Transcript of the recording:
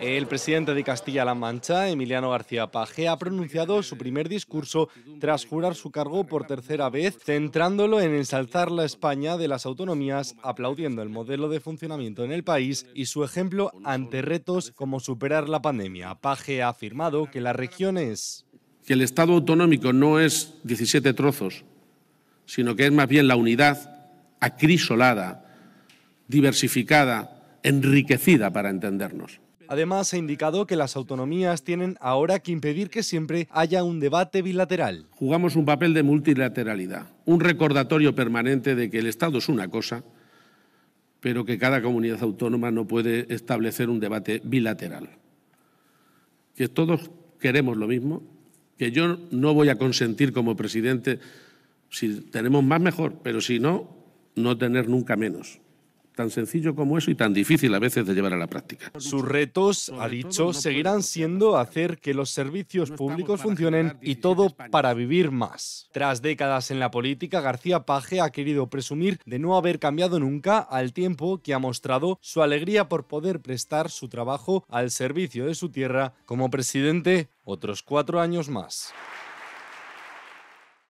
El presidente de Castilla-La Mancha, Emiliano García Paje, ha pronunciado su primer discurso tras jurar su cargo por tercera vez, centrándolo en ensalzar la España de las autonomías, aplaudiendo el modelo de funcionamiento en el país y su ejemplo ante retos como superar la pandemia. Paje ha afirmado que la región es... Que el Estado autonómico no es 17 trozos, sino que es más bien la unidad acrisolada, diversificada, enriquecida para entendernos. Además, ha indicado que las autonomías tienen ahora que impedir que siempre haya un debate bilateral. Jugamos un papel de multilateralidad, un recordatorio permanente de que el Estado es una cosa, pero que cada comunidad autónoma no puede establecer un debate bilateral. Que todos queremos lo mismo, que yo no voy a consentir como presidente, si tenemos más mejor, pero si no, no tener nunca menos tan sencillo como eso y tan difícil a veces de llevar a la práctica. Sus retos, ha dicho, seguirán siendo hacer que los servicios públicos funcionen y todo para vivir más. Tras décadas en la política, García Paje ha querido presumir de no haber cambiado nunca al tiempo que ha mostrado su alegría por poder prestar su trabajo al servicio de su tierra como presidente otros cuatro años más.